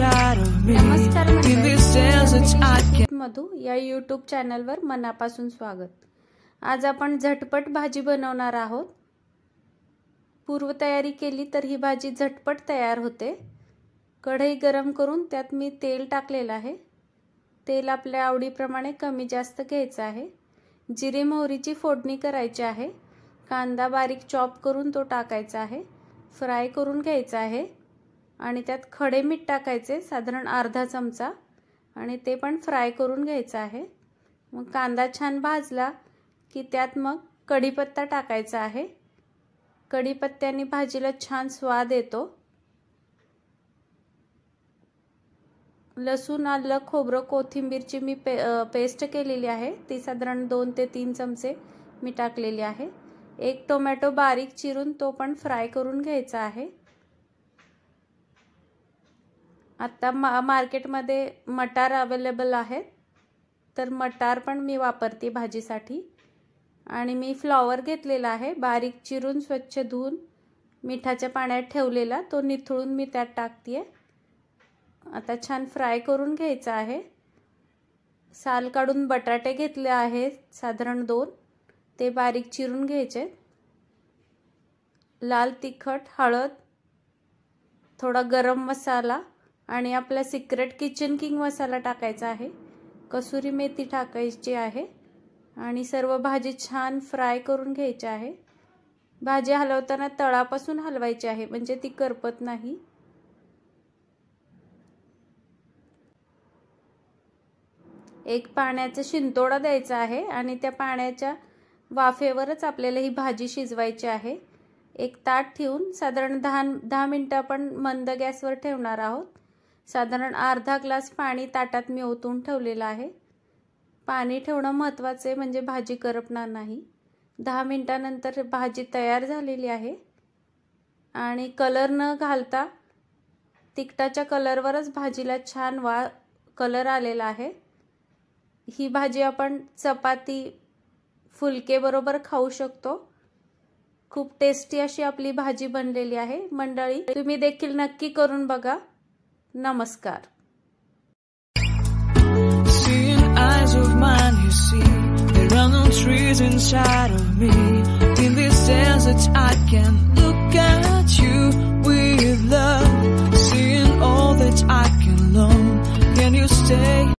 नमस्कार मधू या यूट्यूब चॅनलवर मनापासून स्वागत आज आपण झटपट भाजी बनवणार आहोत पूर्वतयारी केली तर ही भाजी झटपट तयार होते कढई गरम करून त्यात मी तेल टाकलेलं आहे तेल आपल्या आवडीप्रमाणे कमी जास्त घ्यायचं आहे जिरे मोहरीची फोडणी करायची आहे कांदा बारीक चॉप करून तो टाकायचा आहे फ्राय करून घ्यायचा आहे आणि त्यात खडे मीठ टाकायचे साधारण अर्धा चमचा आणि ते पण फ्राय करून घ्यायचं आहे मग कांदा छान भाजला की त्यात मग कढीपत्ता टाकायचा आहे कढीपत्त्याने भाजीला छान स्वाद येतो लसूण आलं खोबरं कोथिंबीरची मी पे पेस्ट केलेली आहे ती साधारण दोन ते तीन चमचे मी टाकलेली आहे एक टोमॅटो बारीक चिरून तो पण फ्राय करून घ्यायचा आहे आत्ता मा मार्केटमध्ये मटार अवेलेबल आहेत तर मटार पण मी वापरते भाजीसाठी आणि मी फ्लॉवर घेतलेला आहे बारीक चिरून स्वच्छ धुवून मिठाच्या पाण्यात ठेवलेला तो निथळून मी त्यात टाकते आता छान फ्राय करून घ्यायचा आहे साल काढून बटाटे घेतले आहेत साधारण दोन ते बारीक चिरून घ्यायचे लाल तिखट हळद थोडा गरम मसाला आणि आपला सिक्रेट किचन किंग मसाला टाकायचा आहे कसुरी मेथी टाकायची आहे आणि सर्व भाजी छान फ्राय करून घ्यायची आहे भाजी हलवताना तळापासून हलवायची आहे म्हणजे ती करपत नाही एक पाण्याचा शिंतोडा द्यायचा आहे आणि त्या पाण्याच्या वाफेवरच आपल्याला ही भाजी शिजवायची आहे एक ताट ठेवून साधारण दहा दहा मिनटं आपण मंद गॅसवर ठेवणार आहोत साधारण अर्धा ग्लास पाणी ताटात मी ओतून ठेवलेलं आहे पाणी ठेवणं महत्त्वाचं आहे म्हणजे भाजी करपणार नाही दहा मिनटानंतर भाजी तयार झालेली आहे आणि कलर न घालता तिखटाच्या कलरवरच भाजीला छान वा कलर आलेला आहे ही भाजी आपण चपाती फुलकेबरोबर खाऊ शकतो खूप टेस्टी अशी आपली भाजी बनलेली आहे मंडळी तुम्ही देखील नक्की करून बघा Seeing eyes of mine, you see. There are no trees inside of me. In this desert, I can look at you.